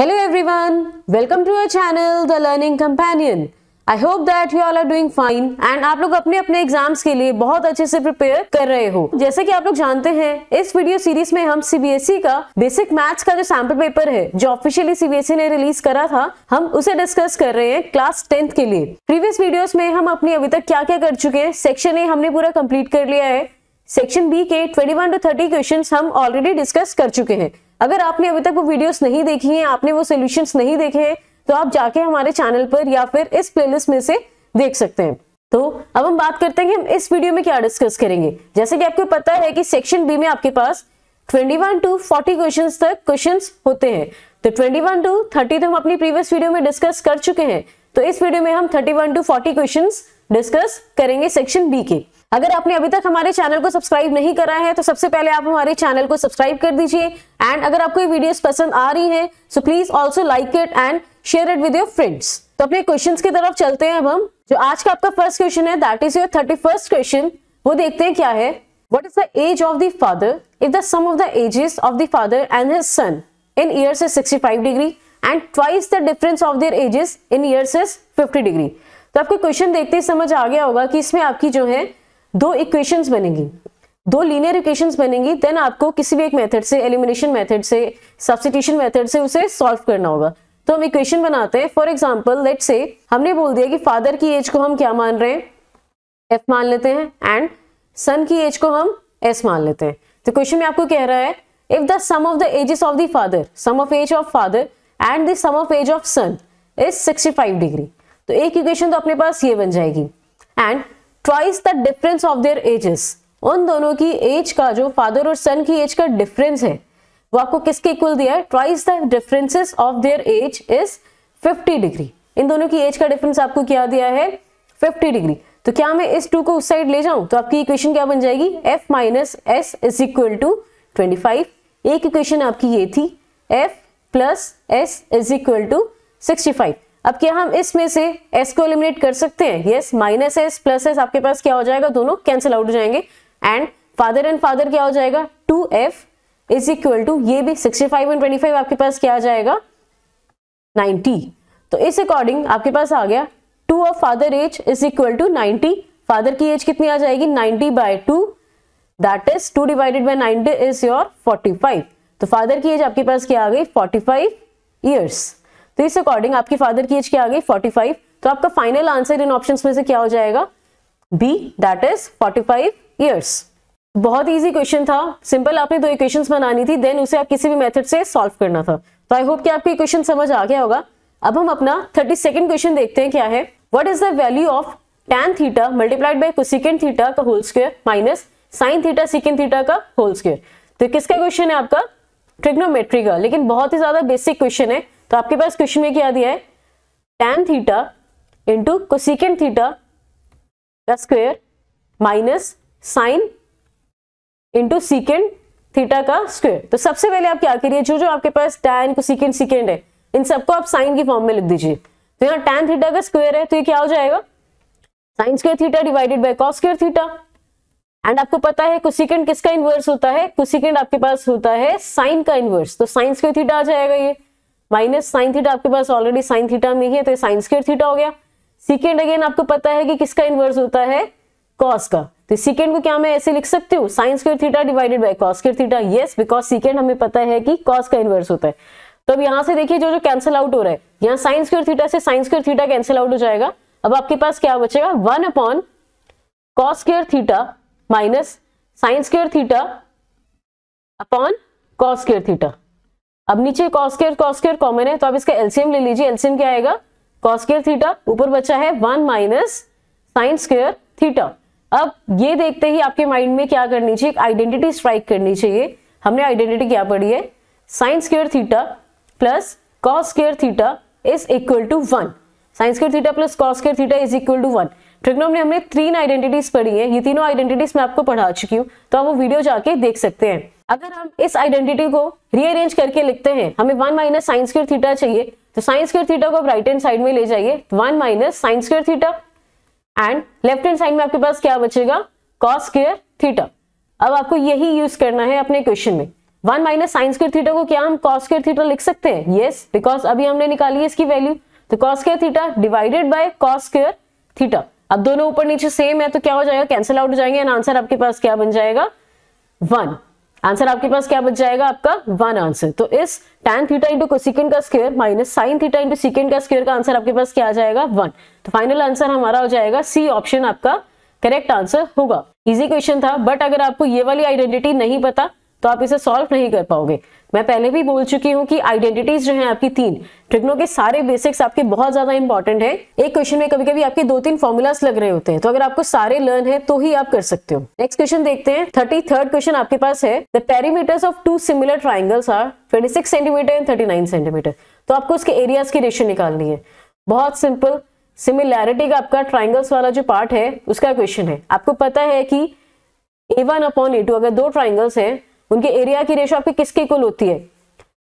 Hello everyone, welcome to your channel The Learning Companion. I hope that you all are doing fine and आप लोग अपने अपने exams के लिए बहुत अच्छे से प्रिपेयर कर रहे हो जैसे कि आप लोग जानते हैं इस वीडियो सीरीज में हम सीबीएसई e का बेसिक मैथ्स का जो सैम्पल पेपर है जो ऑफिशियली सीबीएसई e ने रिलीज करा था हम उसे डिस्कस कर रहे हैं क्लास टेंथ के लिए प्रीवियस वीडियो में हम अपनी अभी तक क्या क्या कर चुके हैं सेक्शन ए हमने पूरा कम्प्लीट कर लिया है सेक्शन बी के 21 टू 30 क्वेश्चंस हम ऑलरेडी डिस्कस कर चुके हैं अगर आपने अभी तक वो वीडियोस नहीं देखी हैं आपने वो सॉल्यूशंस नहीं देखे हैं तो आप जाके हमारे चैनल पर या फिर इस प्लेलिस्ट में से देख सकते हैं तो अब हम बात करते हैं कि हम इस वीडियो में क्या डिस्कस करेंगे जैसे कि आपको पता है कि सेक्शन बी में आपके पास 21 टू 40 क्वेश्चंस तक क्वेश्चंस होते हैं तो 21 टू 30 तो हम अपनी प्रीवियस वीडियो में डिस्कस कर चुके हैं तो इस वीडियो में हम 31 टू 40 क्वेश्चंस डिस्कस करेंगे सेक्शन बी के अगर आपने अभी तक हमारे चैनल को सब्सक्राइब नहीं करा है तो सबसे पहले आप हमारे चैनल को सब्सक्राइब कर दीजिए एंड अगर आपको ये वीडियोस पसंद आ रही है so please also like it and share it with your friends तो अपने क्वेश्चन की तरफ चलते हैं अब हम जो आज का आपका फर्स्ट क्वेश्चन है that is your thirty question वो देखते हैं क्या है what is the age of the father if the sum of the ages of the father and his son in year is degree and twice the difference of their ages in years is 50 degree तो आपको question देखते ही समझ आ गया होगा कि इसमें आपकी जो है दो इक्वेशंस बनेगी दो लीनियर इक्वेशंस बनेंगी देन आपको किसी भी एक मेथड से एलिमिनेशन मेथड से सब्सिट्यूशन मेथड से उसे सॉल्व करना होगा तो हम इक्वेशन बनाते हैं फॉर एग्जाम्पल लेट से हमने बोल दिया कि फादर की एज को हम क्या मान रहे हैं एफ मान लेते हैं एंड सन की एज को हम एस मान लेते हैं तो क्वेश्चन में आपको कह रहा है if the sum of the ages of the father sum of age of father and the sum of age of son is 65 degree तो एक इक्वेशन तो अपने पास ये बन जाएगी and twice the difference of their ages उन दोनों की एज का जो फादर और सन की एज का डिफरेंस है वो आपको किसके इक्वल दिया है twice the differences of their age is 50 degree इन दोनों की एज का डिफरेंस आपको क्या दिया है 50 डिग्री तो क्या मैं इस टू को उस साइड ले जाऊं तो आपकी इक्वेशन क्या बन जाएगी F minus S is equal to twenty एक इक्वेशन आपकी ये थी F plus S is equal to sixty five अब क्या हम इसमें से एस को एलिमिनेट कर सकते हैं S minus S plus S आपके पास क्या हो जाएगा दोनों कैंसिल आउट हो जाएंगे एंड फादर एंड फादर क्या हो जाएगा two F is equal to ये भी sixty five and twenty five आपके पास क्या आ जाएगा नाइनटी तो इस अकॉर्डिंग आपके पास आ गया two of father age is equal to ninety father की एज कितनी आ जाएगी ninety by two that is two divided by ninety is your forty five तो फादर की एज आपके पास क्या आ गई फोर्टी फाइव ईयर्स तो इस अकॉर्डिंग आपके फादर की एज क्या आ गई 45 तो आपका फाइनल आंसर इन ऑप्शन में से क्या हो जाएगा बी दैट इज 45 इयर्स बहुत इजी क्वेश्चन था सिंपल आपने दो इक्वेशन बनानी थी देन उसे आप किसी भी मेथड से सॉल्व करना था तो आई होप कि आपको इक्वेशन समझ आ गया होगा अब हम अपना थर्टी सेकेंड क्वेश्चन देखते हैं क्या है what is the value of tan theta multiplied by cosecant theta का whole square minus sine theta secant theta का होल स्क्र तो किसका क्वेश्चन है आपका ट्रिग्नोमेट्री का लेकिन बहुत ही ज्यादा बेसिक क्वेश्चन है तो आपके पास क्वेश्चन में क्या दिया है tan theta into cosecant theta का square minus sine into secant theta का स्क्वेयर तो सबसे पहले आप क्या करिए जो जो आपके पास टेन को सिकेंड सिकेंड है इन सबको आप साइन की फॉर्म में लिख दीजिए तो यहाँ टेन थीटा का स्क्वेयर है तो ये क्या हो जाएगा sine square theta divided by cos square theta and आपको पता है कोसिकेंड किसका इन्वर्स होता है कोसिकेंड आपके पास होता है साइन का इन्वर्स तो साइन स्क्वेयर थीटा आ जाएगा ये माइनस साइन थीटा आपके पास ऑलरेडी साइन थीटा में ही है तो साइन स्क्र थीटा हो गया सिकेंड अगेन आपको पता है कि किसका इन्वर्स होता है कॉस का तो सिकेंड को क्या मैं ऐसे लिख सकती हूँ sine square theta divided by cos square theta yes because secant हमें पता है कि कॉस का इन्वर्स होता है तो अब यहाँ से देखिए जो जो कैंसिल आउट हो रहा है यहाँ साइन स्क्र थीटा से sine square theta cancel out हो जाएगा अब आपके पास क्या बचेगा one upon cos square theta minus sine square theta upon cos square theta अब नीचे कॉस्केयर कॉस्केयर कॉमन है तो आप इसका एल्सियम ले लीजिए एल्सियम क्या आएगा कॉस्केयर थीटा ऊपर बचा है one minus sine square theta अब ये देखते ही आपके माइंड में क्या करनी चाहिए एक आइडेंटिटी स्ट्राइक करनी चाहिए हमने आइडेंटिटी क्या पढ़ी है sine square theta plus cos square theta is equal to one sine square theta plus cos square theta is equal to one trigonometry हमने तीन आइडेंटिटीज पढ़ी है ये तीनों आइडेंटिटीज मैं आपको पढ़ा चुकी हूँ तो आप वो वीडियो जाके देख सकते हैं अगर हम इस आइडेंटिटी को रीअरेंज करके लिखते हैं हमें one minus sine square theta चाहिए तो साइन स्क्र थीटा को आप राइट हैंड साइड में ले जाइए one minus sine square theta and left hand side में आपके पास क्या बचेगा कॉस स्क्र थीटा अब आपको यही यूज करना है अपने क्वेश्चन में one minus sine square theta को क्या हम कॉस स्क्र थीटा लिख सकते हैं येस बिकॉज अभी हमने निकाली है इसकी वैल्यू तो cos square theta divided by cos square theta अब दोनों ऊपर नीचे सेम है तो क्या हो जाएगा कैंसिल आउट हो जाएंगे एंड आंसर आपके पास क्या बन जाएगा वन आंसर आपके पास क्या बच जाएगा आपका वन आंसर तो इस टेन थीटा इंटू कोसिकेंड का square minus sine theta into secant का स्क्वेयर का आंसर आपके पास क्या आ जाएगा वन तो फाइनल आंसर हमारा हो जाएगा सी ऑप्शन आपका करेक्ट आंसर होगा इजी क्वेश्चन था बट अगर आपको ये वाली आइडेंटिटी नहीं पता तो आप इसे सॉल्व नहीं कर पाओगे मैं पहले भी बोल चुकी हूँ कि आइडेंटिटीज जो है आपकी तीन ट्रिग्नो के सारे बेसिक्स आपके बहुत ज्यादा इंपॉर्टेंट है एक क्वेश्चन में कभी कभी आपके दो तीन फॉर्मुलाज लग रहे होते हैं तो अगर आपको सारे लर्न है तो ही आप कर सकते हो नेक्स्ट क्वेश्चन देखते हैं थर्टी थर्ड क्वेश्चन आपके पास है the perimeters of two similar triangles are twenty six centimetre and thirty nine centimetre तो आपको उसके एरियाज की रेशियो निकालनी है बहुत सिंपल सिमिलैरिटी का आपका ट्राइंगल्स वाला जो पार्ट है उसका क्वेश्चन है आपको पता है कि A one upon A two अगर दो ट्राइंगल्स हैं उनके एरिया की रेशो आपकी किसके इक्वल होती है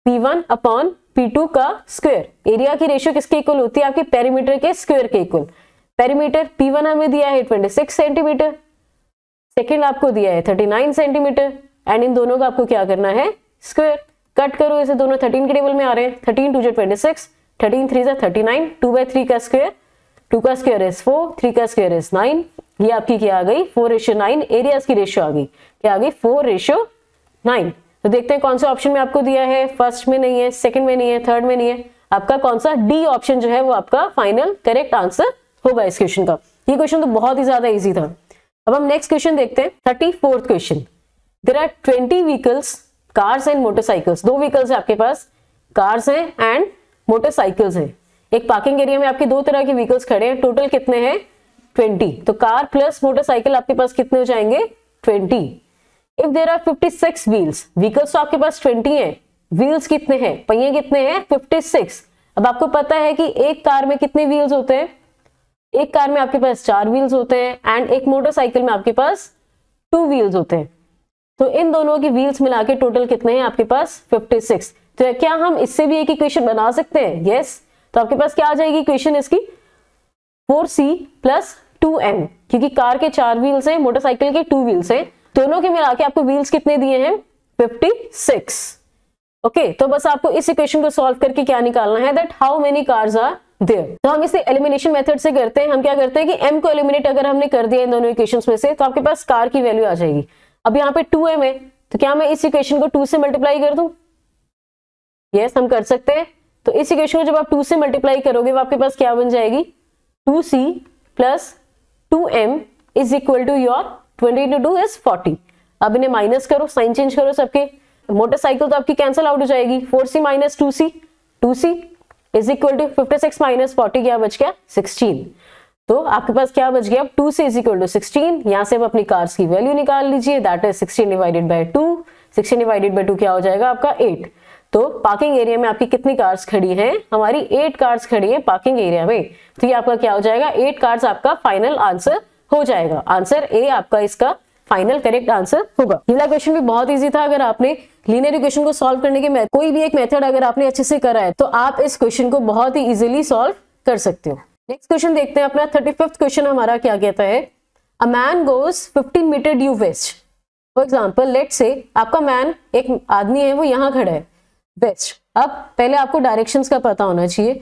P one upon P two का स्क्वेयर एरिया की रेशियो किसके इक्वल होती है आपके पेरीमीटर के स्क्वेयर के इक्वल पेरीमीटर पी वन हमें दिया है ट्वेंटी सिक्स सेंटीमीटर सेकेंड आपको दिया है थर्टी नाइन सेंटीमीटर एंड इन दोनों का आपको क्या करना है स्क्वेयर कट करो इसे दोनों थर्टीन के टेबल में आ रहे हैं थर्टीन टू जो ट्वेंटी सिक्स थर्टीन थ्री जो thirty nine two by three का स्क्वेयर टू का स्क्वेयर इज फोर थ्री का स्क्वेयर इज नाइन ये आपकी क्या आ गई फोर रेशियो नाइन एरिया की रेशियो आ गई क्या आ गई फोर रेशियो नाइन तो देखते हैं कौन से ऑप्शन में आपको दिया है फर्स्ट में नहीं है सेकंड में नहीं है थर्ड में नहीं है आपका कौन सा डी ऑप्शन जो है वो आपका फाइनल करेक्ट आंसर होगा इस क्वेश्चन का ये क्वेश्चन तो बहुत ही ज्यादा इजी था अब हम नेक्स्ट क्वेश्चन देखते हैं thirty fourth question there are twenty vehicles cars and motorcycles दो व्हीकल्स है आपके पास कार्स हैं एंड मोटरसाइकिल्स हैं एक पार्किंग एरिया में आपके दो तरह के व्हीकल्स खड़े हैं टोटल कितने हैं ट्वेंटी तो कार प्लस मोटरसाइकिल आपके पास कितने हो जाएंगे twenty if there are 56 wheels vehicles तो आपके पास 20 है व्हील्स कितने हैं पहिए कितने हैं 56 अब आपको पता है कि एक कार में कितने व्हील्स होते हैं एक कार में आपके पास चार व्हील्स होते हैं एंड एक मोटरसाइकिल में आपके पास टू व्हील्स होते हैं तो इन दोनों के व्हील्स मिला के टोटल कितने हैं आपके पास 56 तो क्या हम इससे भी एक इक्वेशन बना सकते हैं यस तो आपके पास क्या आ जाएगी इक्वेशन इसकी four C plus two M क्योंकि कार के चार व्हील्स हैं मोटरसाइकिल के टू व्हील्स हैं दोनों के मिला के आपको व्हील्स कितने दिए हैं 56 ओके तो बस आपको इस इक्वेशन को सॉल्व करके क्या निकालना है that how many cars are there तो हम इसे एलिमिनेशन मेथड से करते हैं हम क्या करते हैं कि एम को एलिमिनेट अगर हमने कर दिया इन दोनों इक्वेशन में से तो आपके पास कार की वैल्यू आ जाएगी अब यहाँ पे टू है तो क्या मैं इस इक्वेशन को टू से मल्टीप्लाई कर दू यस yes, हम कर सकते हैं तो इस इक्वेशन को जब आप टू से मल्टीप्लाई करोगे वो आपके पास क्या बन जाएगी two C plus two M is equal to your twenty अब इन्हें माइनस करो साइन चेंज करो सबके मोटरसाइकिल तो आपकी कैंसिल आउट हो जाएगी four C minus two C two C is equal to fifty six minus forty क्या बच गया सिक्सटीन तो आपके पास क्या बच गया अब टू से इज इक्वल टू सिक्सटीन यहां से आप अपनी कार्स की वैल्यू निकाल लीजिए that is sixteen divided by two sixteen divided by two क्या हो जाएगा आपका एट तो पार्किंग एरिया में आपकी कितनी कार्स खड़ी हैं हमारी एट कार्स खड़ी हैं पार्किंग एरिया में तो ये आपका क्या हो जाएगा एट कार्स आपका फाइनल आंसर हो जाएगा आंसर ए आपका इसका फाइनल करेक्ट आंसर होगा अगला क्वेश्चन भी बहुत इजी था अगर आपने लीनियर इक्वेशन को सॉल्व करने के कोई भी एक मेथड अगर आपने अच्छे से करा है तो आप इस क्वेश्चन को बहुत ही इजीली सॉल्व कर सकते हो नेक्स्ट क्वेश्चन देखते हैं अपना थर्टी क्वेश्चन हमारा क्या कहता है a man goes fifteen metre due west for example let से आपका मैन एक आदमी है वो यहाँ खड़ा है वेस्ट अब पहले आपको डायरेक्शन का पता होना चाहिए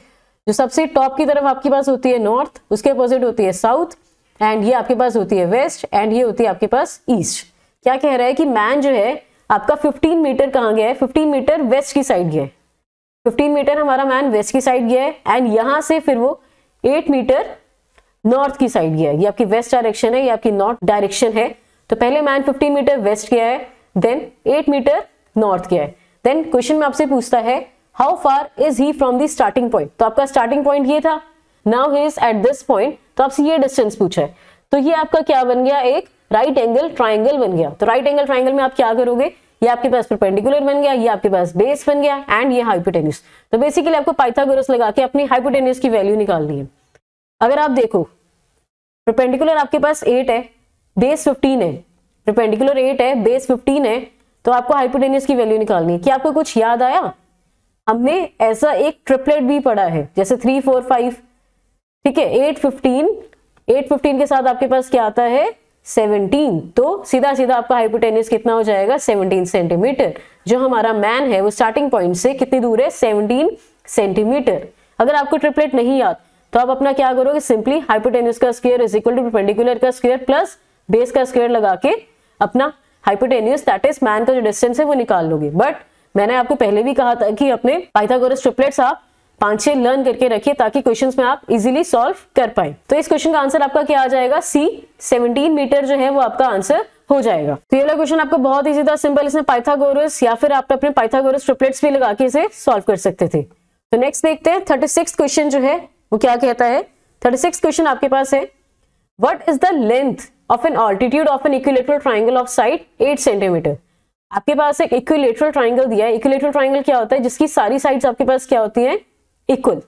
जो सबसे टॉप की तरफ आपके पास होती है नॉर्थ उसके अपोजिट होती है साउथ एंड ये आपके पास होती है वेस्ट एंड ये होती है आपके पास ईस्ट क्या कह रहा है कि मैन जो है आपका 15 मीटर कहाँ गया है 15 मीटर वेस्ट की साइड गया है 15 मीटर हमारा मैन वेस्ट की साइड गया है एंड यहाँ से फिर वो 8 मीटर नॉर्थ की साइड गया है ये आपकी वेस्ट डायरेक्शन है ये आपकी नॉर्थ डायरेक्शन है तो पहले मैन 15 मीटर वेस्ट गया है देन 8 मीटर नॉर्थ गया है देन क्वेश्चन में आपसे पूछता है how far is he from the starting point तो आपका स्टार्टिंग पॉइंट ये था now he is at this point तो आपसे ये डिस्टेंस पूछा है तो ये आपका क्या बन गया एक राइट एंगल ट्राइंगल बन गया तो राइट एंगल ट्राइंगल में आप क्या करोगे ये आपके पास परपेंडिकुलर बन गया ये आपके पास बेस बन गया एंड ये हाइपोटेनियस तो बेसिकली आपको पाइथागोरस लगा के अपनी हाइपोटेन्यूस की वैल्यू निकालनी है अगर आप देखो परपेंडिकुलर आपके पास एट है बेस फिफ्टीन है परपेंडिकुलर एट है बेस फिफ्टीन है तो आपको हाइपोटेनियस की वैल्यू निकालनी है क्या आपको कुछ याद आया हमने ऐसा एक ट्रिपलेट भी पढ़ा है जैसे थ्री फोर फाइव ठीक है एट फिफ्टीन एट फिफ्टीन के साथ आपके पास क्या आता है सेवनटीन तो सीधा सीधा आपका हाइपोटेनियस कितना हो जाएगा सेवनटीन सेंटीमीटर जो हमारा मैन है वो स्टार्टिंग पॉइंट से कितनी दूर है सेवनटीन सेंटीमीटर अगर आपको ट्रिपलेट नहीं याद तो आप अपना क्या करोगे सिंपली हाइपोटेनियस का square is equal to perpendicular का स्क्वायर प्लस बेस का स्क्वायर लगा के अपना हाइपोटेनियस दैट इज मैन का जो डिस्टेंस है वो निकाल लोगे बट मैंने आपको पहले भी कहा था कि अपने पाइथागोरस ट्रिपलेट्स आप पांच छह लर्न करके रखिए ताकि क्वेश्चन में आप इजिली सॉल्व कर पाए तो इस क्वेश्चन का आंसर आपका क्या आ जाएगा सी सेवनटीन मीटर जो है वो आपका आंसर हो जाएगा तो ये वाला क्वेश्चन आपको बहुत इजी था सिंपल इसमें पाइथागोरस या फिर आप अपने पाइथागोरस ट्रिपलेट्स भी लगा के इसे सॉल्व कर सकते थे तो नेक्स्ट देखते हैं थर्टी सिक्स क्वेश्चन जो है वो क्या कहता है थर्टी सिक्स क्वेश्चन आपके पास है what is the length of an altitude of an equilateral triangle of side eight centimetre आपके पास एक इक्विलेटरल ट्राइंगल दिया है इक्विलेटरल ट्राइंगल क्या होता है जिसकी सारी साइड्स आपके पास क्या होती है इक्वल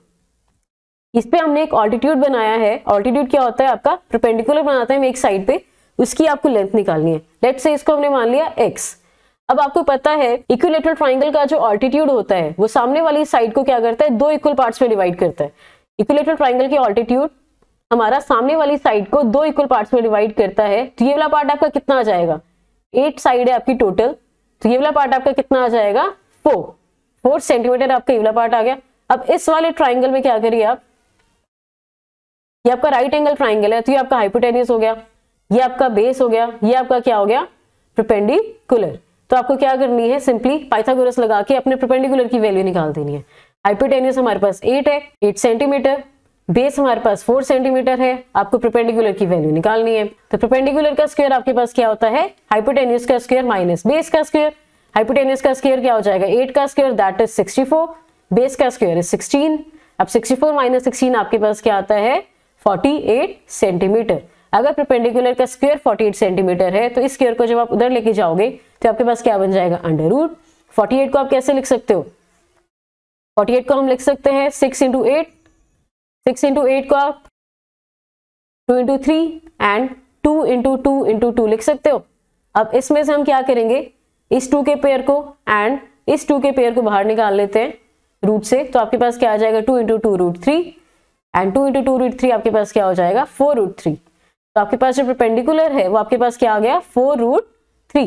इस पे हमने एक ऑल्टीट्यूड बनाया है ऑल्टीट्यूड क्या होता है आपका परपेंडिकुलर बनाता है एक साइड पे उसकी आपको लेंथ निकालनी है लेट से इसको हमने मान लिया एक्स अब आपको पता है इक्विलेटरल ट्राइंगल का जो ऑल्टीट्यूड होता है वो सामने वाली साइड को क्या करता है दो इक्वल पार्ट में डिवाइड करता है इक्विलेटरल ट्राइंगल की ऑल्टीट्यूड हमारा सामने वाली साइड को दो इक्वल पार्ट में डिवाइड करता है तो ये वाला पार्ट आपका कितना आ जाएगा एट साइड है आपकी टोटल तो ये वाला पार्ट आपका कितना आ जाएगा फोर फोर सेंटीमीटर आपका ये वाला पार्ट आ गया अब इस वाले ट्राइंगल में क्या करिए आप ये आपका राइट एंगल ट्राइंगल है तो ये आपका हाइपोटेनियस हो गया ये आपका बेस हो गया ये आपका क्या हो गया प्रिपेंडिकुलर तो आपको क्या करनी है सिंपली पाइथागोरस लगा के अपने प्रिपेंडिकुलर की वैल्यू निकाल देनी है हाइपोटेनियस हमारे पास एट है एट सेंटीमीटर बेस हमारे पास फोर सेंटीमीटर है आपको प्रिपेंडिकुलर की वैल्यू निकालनी है तो प्रिपेंडिकुलर का स्क्वायर आपके पास क्या होता है हाइपोटेनियस का स्क्वायर माइनस बेस का स्क्वायर हाइपोटेनियस का स्क्वायर क्या हो जाएगा एट का square that is sixty four base का स्क्वायर है सिक्सटीन अब सिक्सटी फोर माइनस सिक्सटीन आपके पास क्या आता है फोर्टी एट सेंटीमीटर अगर प्रपेंडिकुलर का स्क्वायर फोर्टी एट सेंटीमीटर है तो इस स्क्वायर को जब आप उधर लेके जाओगे तो आपके पास क्या बन जाएगा अंडर रूट फोर्टी एट को आप कैसे लिख सकते हो फोर्टी एट को हम लिख सकते हैं six into eight six into eight को आप two into three and two into two into two लिख सकते हो अब इसमें से हम क्या करेंगे इस टू के पेयर को एंड इस टू के पेयर को बाहर निकाल लेते हैं रूट से तो आपके पास क्या आ जाएगा two into two root three and two into two root three आपके पास क्या हो जाएगा फोर रूट थ्री तो आपके पास जो प्रपेंडिकुलर है वो आपके पास क्या आ गया फोर रूट थ्री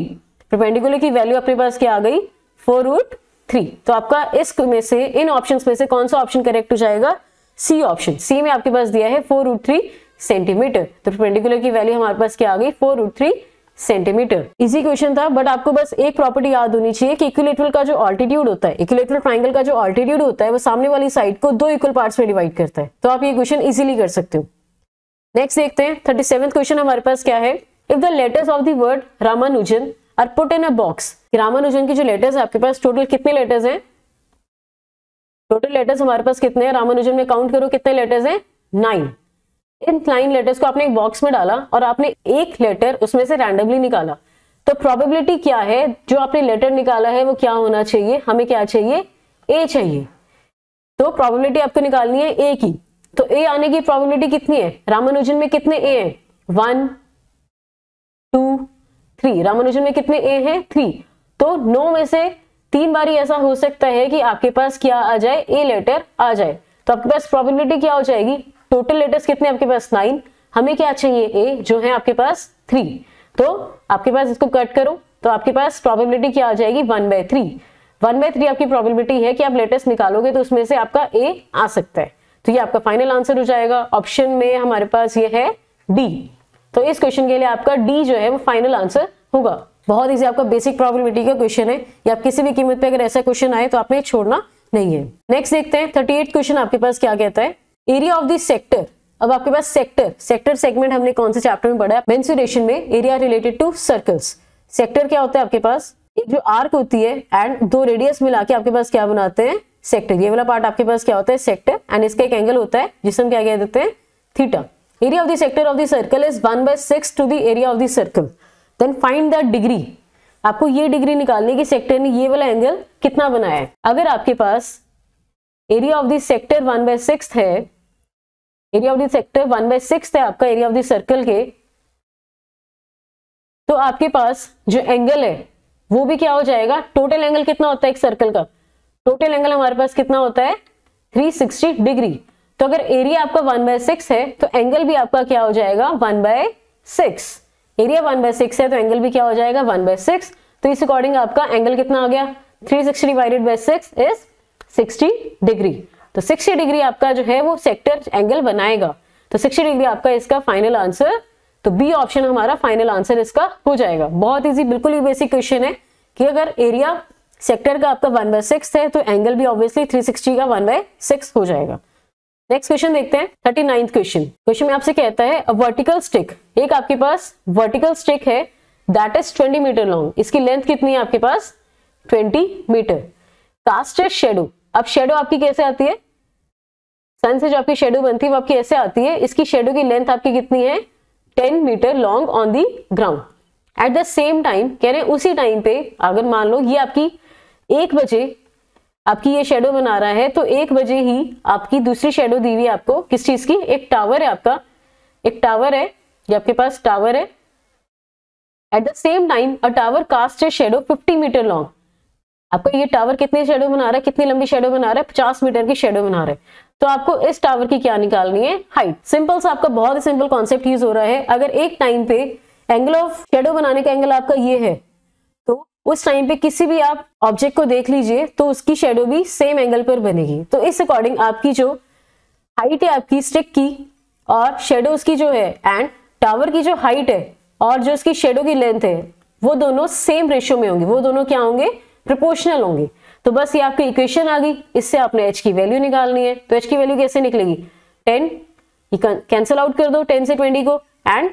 प्रपेंडिकुलर की वैल्यू आपके पास क्या आ गई फोर रूट थ्री तो आपका इस में से इन ऑप्शन में से कौन सा ऑप्शन करेक्ट हो जाएगा सी ऑप्शन सी में आपके पास दिया है फोर रूट थ्री सेंटीमीटर तो प्रपेंडिकुलर की वैल्यू हमारे पास क्या आ गई four root three centimetre easy question था बट आपको बस एक प्रॉपर्टी याद होनी चाहिए कि इक्विलेटरल का जो ऑल्टीट्यूड होता है इक्विलेटरल ट्राइंगल का जो ऑल्टीट्यूड होता है वो सामने वाली साइड को दो इक्वल पार्ट्स में डिवाइड करता है तो आप ये क्वेश्चन इजीली कर सकते हो नेक्स्ट देखते हैं थर्टी क्वेश्चन हमारे पास क्या है if the letters of the word Ramanujan are put in a box Ramanujan की जो लेटर्स है आपके पास टोटल कितने लेटर्स है टोटल लेटर्स हमारे पास कितने हैं रामानुजन में काउंट करो कितने लेटर्स है नाइन इन क्लाइन लेटर्स को आपने एक बॉक्स में डाला और आपने एक लेटर उसमें से रैंडमली निकाला तो प्रोबेबिलिटी क्या है जो आपने लेटर निकाला है वो क्या होना चाहिए हमें क्या चाहिए ए चाहिए तो प्रोबेबिलिटी आपको निकालनी है ए की तो ए आने की प्रोबेबिलिटी कितनी है रामानुजन में कितने ए हैं वन टू थ्री रामानुजन में कितने ए हैं थ्री तो नौ में से तीन बार ही ऐसा हो सकता है कि आपके पास क्या आ जाए ए लेटर आ जाए तो आपके पास प्रोबेबिलिटी क्या हो जाएगी टोटल लेटर्स कितने आपके पास नाइन हमें क्या चाहिए ए जो है आपके पास थ्री तो आपके पास इसको कट करो तो आपके पास प्रोबेबिलिटी क्या आ जाएगी one by three one by three आपकी प्रोबेबिलिटी है कि आप लेटेस्ट निकालोगे तो उसमें से आपका ए आ सकता है तो ये आपका फाइनल आंसर हो जाएगा ऑप्शन में हमारे पास ये है डी तो इस क्वेश्चन के लिए आपका डी जो है वो फाइनल आंसर होगा बहुत इजी आपका बेसिक प्रॉबिलिटी का क्वेश्चन है या किसी भी कीमत पर अगर ऐसा क्वेश्चन आए तो आपने छोड़ना नहीं है नेक्स्ट देखते हैं थर्टी क्वेश्चन आपके पास क्या कहता है एरिया ऑफ द सेक्टर अब आपके पास सेक्टर सेक्टर सेगमेंट हमने कौन से चैप्टर में पढ़ा है मेंसुरेशन में area related to circles sector क्या होता है आपके पास एक जो आर्क होती है एंड दो रेडियस मिला के आपके पास क्या बनाते हैं सेक्टर ये वाला पार्ट आपके पास क्या होता है सेक्टर एंड इसका एक एंगल होता है जिसे हम क्या कह देते हैं theta area of the sector of the circle is one by six to the area of the circle then find the degree आपको ये डिग्री निकालनी कि सेक्टर ने ये वाला एंगल कितना बनाया है अगर आपके पास area of the sector one by six है area of the sector one by six है आपका एरिया ऑफ द सर्कल के तो आपके पास जो एंगल है वो भी क्या हो जाएगा टोटल एंगल कितना होता है एक सर्कल का टोटल एंगल हमारे पास कितना होता है 360 डिग्री तो अगर एरिया आपका वन बाय सिक्स है तो एंगल भी आपका क्या हो जाएगा one by six area one by six है तो एंगल भी क्या हो जाएगा वन बाय सिक्स तो इस अकॉर्डिंग आपका एंगल कितना हो गया three sixty divided by six is sixty degree तो 60 डिग्री आपका जो है वो सेक्टर एंगल बनाएगा तो सिक्सटी डिग्री आपका इसका फाइनल आंसर तो बी ऑप्शन हमारा फाइनल आंसर इसका हो जाएगा बहुत इजी बिल्कुल ही बेसिक क्वेश्चन है कि अगर एरिया सेक्टर का आपका वन बाय सिक्स है तो एंगल भी ऑब्वियसली थ्री सिक्सटी का वन बाय सिक्स हो जाएगा नेक्स्ट क्वेश्चन देखते हैं थर्टी नाइन्थ क्वेश्चन क्वेश्चन में आपसे कहता है वर्टिकल स्टिक एक आपके पास वर्टिकल स्टिक है that is twenty metre long इसकी लेंथ कितनी है आपके पास ट्वेंटी मीटर कास्टेड शेडो अब शेडो आपकी कैसे आती है सन से जो आपकी शेडो बनती है वो आपकी ऐसे आती है इसकी शेडो की लेंथ आपकी कितनी है ten metre long on the ground at the same time कह रहे हैं उसी टाइम पे अगर मान लो ये आपकी एक बजे आपकी ये शेडो बना रहा है तो एक बजे ही आपकी दूसरी शेडो दी हुई है आपको किस चीज की एक टावर है आपका एक टावर है ये आपके पास टावर है at the same time a tower cast a shadow 50 metre long आपको ये टावर कितनी शेडो बना रहा है कितनी लंबी शेडो बना रहा है पचास मीटर की शेडो बना रहा है तो आपको इस टावर की क्या निकालनी है हाइट सिंपल सा आपका बहुत ही सिंपल कॉन्सेप्ट यूज हो रहा है अगर एक टाइम पे एंगल ऑफ शेडो बनाने का एंगल आपका ये है तो उस टाइम पे किसी भी आप ऑब्जेक्ट को देख लीजिए तो उसकी शेडो भी सेम एंगल पर बनेगी तो इस अकॉर्डिंग आपकी जो हाइट है आपकी स्टिक की और शेडो उसकी जो है एंड टावर की जो हाइट है और जो उसकी शेडो की लेंथ है वो दोनों सेम रेशियो में होंगे वो दोनों क्या होंगे प्रोपोर्शनल होंगे तो बस ये आपकी इक्वेशन आ गई इससे आपने एच की वैल्यू निकालनी है तो एच की वैल्यू कैसे निकलेगी टेन कैंसिल आउट कर दो टेन से ट्वेंटी को एंड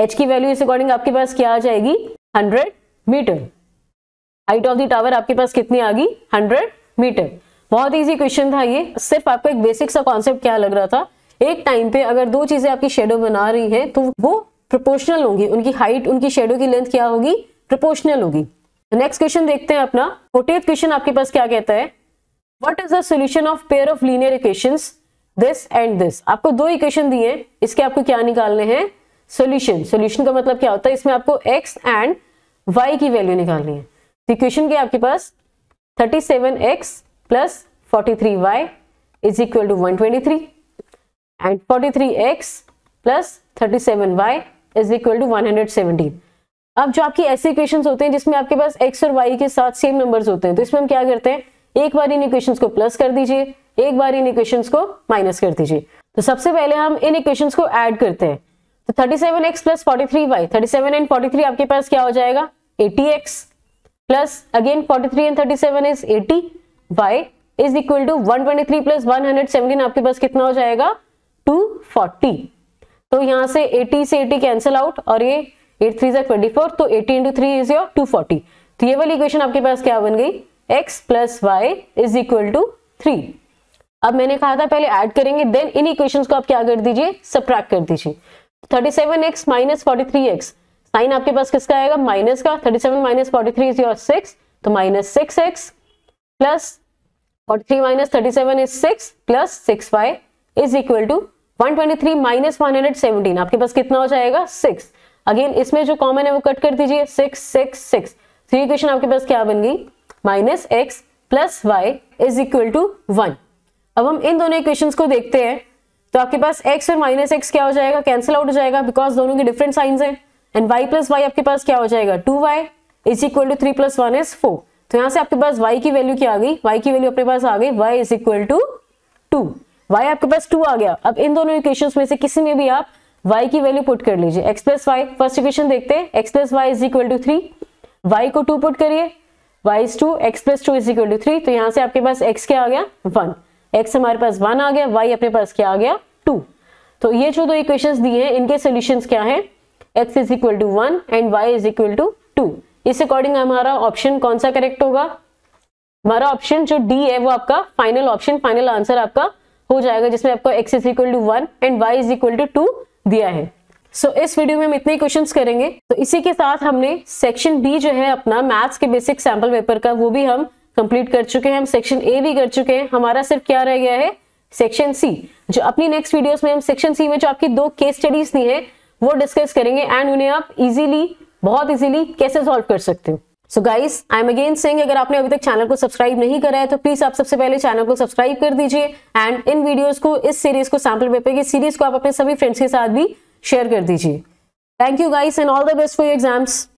एच की वैल्यू इस अकॉर्डिंग आपके पास क्या आ जाएगी hundred metre height of the tower आपके पास कितनी आ गई हंड्रेड मीटर बहुत इजी क्वेश्चन था ये सिर्फ आपको एक बेसिक सा कॉन्सेप्ट क्या लग रहा था एक टाइम पे अगर दो चीजें आपकी शेडो बना रही हैं तो वो प्रोपोर्शनल होंगी उनकी हाइट उनकी शेडो की लेंथ क्या होगी प्रोपोर्शनल होगी नेक्स्ट क्वेश्चन देखते हैं अपना फोर्टीथ क्वेश्चन आपके पास क्या कहता है what is the of pair of linear equation this and this आपको दो इक्वेशन दिए हैं इसके आपको क्या निकालने हैं सोल्यूशन सोल्यूशन का मतलब क्या होता है इसमें आपको x एंड y की वैल्यू निकालनी है तो इक्वेशन क्या आपके पास 37x seven x plus forty three y is equal to one twenty three and forty three x plus thirty seven y is equal to one hundred seventeen अब जो आपके ऐसे इक्वेशन होते हैं जिसमें आपके पास एक्स और वाई के साथ सेम नंबर होते हैं तो इसमें हम क्या करते हैं एक बार इन इक्वेशन को प्लस कर दीजिए एक बार इन इक्वेशन को माइनस कर दीजिए तो सबसे पहले हम इन इक्वेशन को एड करते हैं तो thirty seven x plus forty three y thirty seven and forty three आपके पास क्या हो जाएगा eighty x plus again forty three and thirty seven is eighty y is equal to one twenty three plus one hundred seventeen आपके पास कितना हो जाएगा टू फोर्टी तो यहां से एटी से एटी कैंसिल आउट और ये एट थ्री जार ट्वेंटी फोर तो eighty into three is your two forty तो ये वाली इक्वेशन आपके पास क्या बन गई x plus y is equal to three अब मैंने कहा था पहले ऐड करेंगे देन इन इक्वेशन को आप क्या कर दीजिए सप्रैक कर दीजिए thirty seven x minus forty three x sign आपके पास किसका आएगा माइनस का thirty seven minus forty three is your six तो minus six x plus forty three minus thirty seven is six plus six y is equal to one twenty three minus one hundred seventeen आपके पास कितना हो जाएगा six again इसमें जो common है वो कट कर दीजिए six six six three equation आपके पास क्या बन गई minus x plus y is equal to one अब हम इन दोनों इक्वेशन को देखते हैं तो आपके पास x और माइनस एक्स क्या हो जाएगा कैंसिल आउट हो जाएगा बिकॉज दोनों के डिफरेंट साइंस हैं एंड y प्लस वाई आपके पास क्या हो जाएगा two y is equal to three plus one is four तो यहां से आपके पास y की वैल्यू क्या आ गई y की वैल्यू अपने पास आ गई y is equal to two y आपके पास टू आ गया अब इन दोनों इक्वेशन में से किसी में भी आप y की वैल्यू पुट कर लीजिए x plus y first equation देखते हैं x plus y is equal to three y को टू पुट करिए y is two x plus two is equal to three तो यहां से आपके पास x क्या आ गया वन x हमारे पास वन आ गया y अपने पास क्या आ गया टू तो ये जो दो इक्वेशन दिए हैं इनके सोल्यूशन क्या है x is equal to one and y is equal to two इस अकॉर्डिंग हमारा ऑप्शन कौन सा करेक्ट होगा हमारा ऑप्शन जो डी है वो आपका फाइनल ऑप्शन फाइनल आंसर आपका हो जाएगा जिसमें आपको x is equal to one and y is equal to two दिया है सो so, इस वीडियो में हम इतने क्वेश्चन करेंगे तो इसी के साथ हमने सेक्शन बी जो है अपना मैथ्स के बेसिक सैम्पल पेपर का वो भी हम कंप्लीट कर चुके हैं हम सेक्शन ए भी कर चुके हैं हमारा सिर्फ क्या रह गया है सेक्शन सी जो अपनी नेक्स्ट वीडियोस में हम सेक्शन सी में जो आपकी दो केस स्टडीज दी है वो डिस्कस करेंगे एंड उन्हें आप इजीली बहुत इजीली कैसे सॉल्व कर सकते हो so guys I am again Singh अगर आपने अभी तक चैनल को सब्सक्राइब नहीं करा है तो प्लीज आप सबसे पहले चैनल को सब्सक्राइब कर दीजिए एंड इन वीडियोस को इस सीरीज को सैम्पल पेपर की सीरीज को आप अपने सभी फ्रेंड्स के साथ भी शेयर कर दीजिए thank you guys and all the best for exams